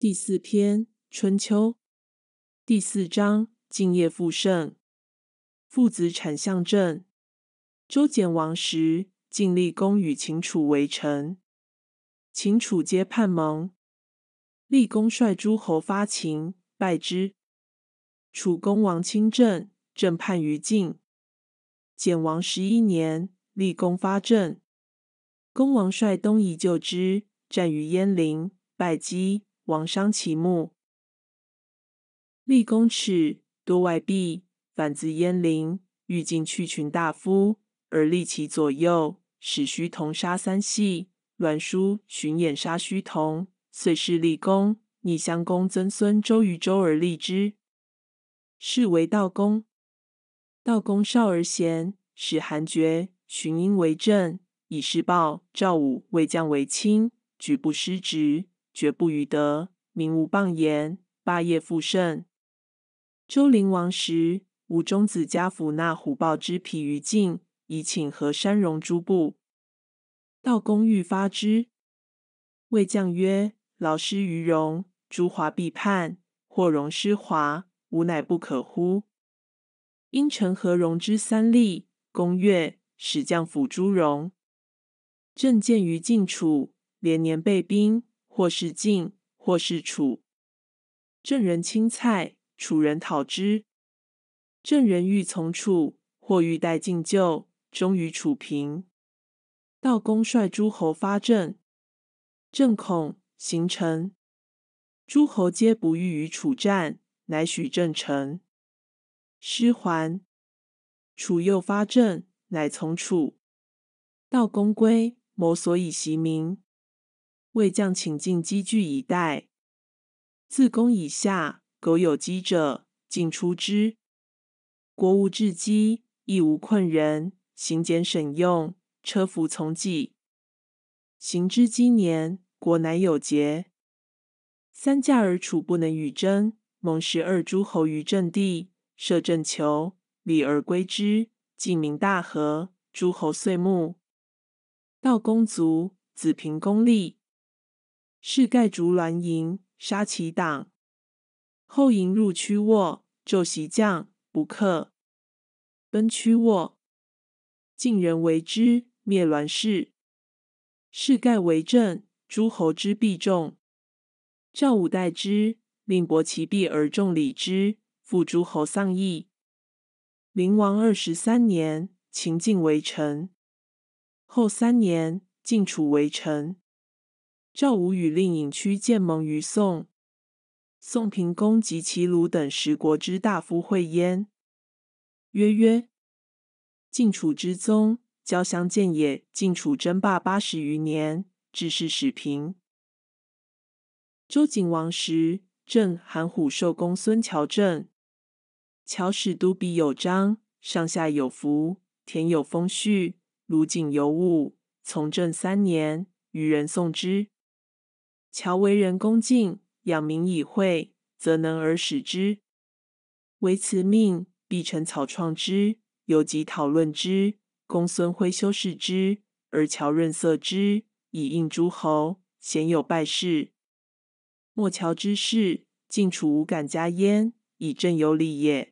第四篇《春秋》第四章：敬业复盛，父子产相政。周简王时，晋厉公与秦、楚为臣，秦、楚皆叛盟。厉公率诸侯发秦，败之。楚公王亲政，政叛于晋。简王十一年，厉公发政，公王率东夷救之，战于鄢陵，败绩。王商其目，立功尺，多外壁，反自鄢陵欲尽去群大夫，而立其左右。使须同杀三系，栾书巡演杀须同，遂是立功。逆襄公，曾孙周于周而立之，是为道公。道公少而贤，使韩厥寻鹰为政，以示报赵武，为将为卿，举不失职。绝不于德，民无谤言，霸业复盛。周灵王时，吴中子家府纳虎豹之皮于晋，以请和山戎诸部。道公欲发之，谓将曰：“劳师于戎，诸华必叛；或戎失华，吾乃不可乎？”因臣和戎之三吏，公越，使将俘诸戎。正见于晋楚，连年被兵。或是晋，或是楚。郑人亲蔡，楚人讨之。郑人欲从楚，或欲待晋救，终于楚平。道公率诸侯发郑，郑恐，行陈。诸侯皆不欲与楚战，乃许郑成。师还，楚又发阵，乃从楚。道公归，谋所以袭民。魏将请进积聚以待，自公以下，苟有积者，尽出之。国无至积，亦无困人。行俭省用，车服从己。行之积年，国乃有节。三驾而楚不能与争，蒙十二诸侯于阵地，设阵求礼而归之，晋明大和，诸侯岁暮，道公卒，子平公立。是盖逐栾盈，杀其党，后迎入曲沃，昼袭将，不克，奔曲沃，晋人为之灭栾氏。是盖为政，诸侯之必众。赵武代之，令薄其弊而重礼之，复诸侯丧义。灵王二十三年，秦晋为臣，后三年，晋楚为臣。赵武与令尹屈建盟于宋，宋平公及齐鲁等十国之大夫会焉，曰曰：晋楚之宗交相建也。晋楚争霸八十余年，至是始平。周景王时，郑韩虎受公孙侨政，侨使都比有章，上下有服，田有丰序，鲁景有务。从政三年，与人送之。乔为人恭敬，养民以惠，则能而使之。唯此命，必成草创之，有集讨论之，公孙辉修饰之，而乔润色之，以应诸侯，鲜有败事。莫乔之事，晋楚无敢加焉，以正有礼也。